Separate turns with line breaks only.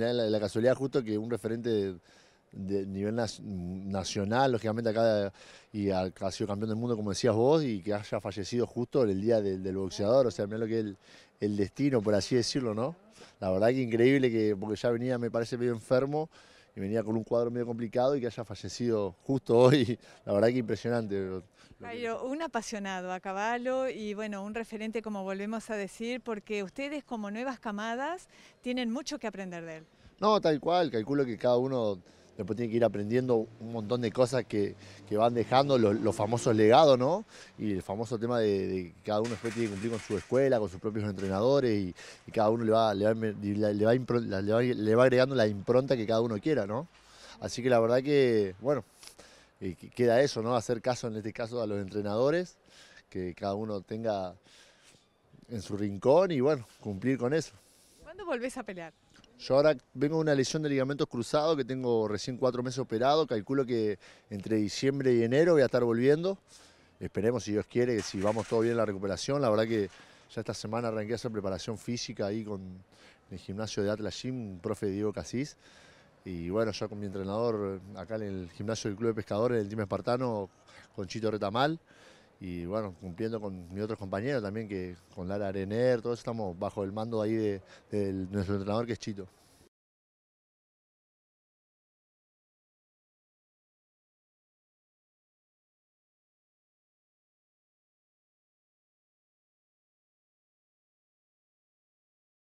la, casualidad justo que un referente de, nivel nacional, lógicamente acá, y ha, sido campeón del mundo, como decías vos, y que haya fallecido justo el día del, boxeador, o sea, mirá lo que es el, el, destino, por así decirlo, ¿no? La verdad que increíble, que porque ya venía, me parece, medio enfermo, y venía con un cuadro medio complicado y que haya fallecido justo hoy, la verdad que impresionante.
un apasionado a caballo y bueno, un referente como volvemos a decir, porque ustedes como nuevas camadas tienen mucho que aprender de él.
No, tal cual, calculo que cada uno después tiene que ir aprendiendo un montón de cosas que, van dejando, los, famosos legados, ¿no? Y el famoso tema de, cada uno después tiene que cumplir con su escuela, con sus propios entrenadores y, cada uno va, le le va agregando la impronta que cada uno quiera, ¿no? Así que la verdad que, bueno, eh, queda eso, ¿no? Hacer caso en este caso a los entrenadores, que cada uno tenga en su rincón y bueno, cumplir con eso.
¿Cuándo volvés a pelear?
Yo ahora vengo de una lesión de ligamentos cruzados que tengo recién cuatro meses operado. Calculo que entre diciembre y enero voy a estar volviendo. Esperemos, si Dios quiere, que si vamos todo bien en la recuperación. La verdad que ya esta semana arranqué a hacer preparación física ahí con el gimnasio de Atlas Gym, un profe Diego Casís. Y bueno, ya con mi entrenador acá en el gimnasio del Club de Pescadores, en el Team Espartano, con Chito Retamal y bueno, cumpliendo con mis otros compañeros también, que con Lara Arener, todos estamos bajo el mando ahí de nuestro entrenador que es Chito.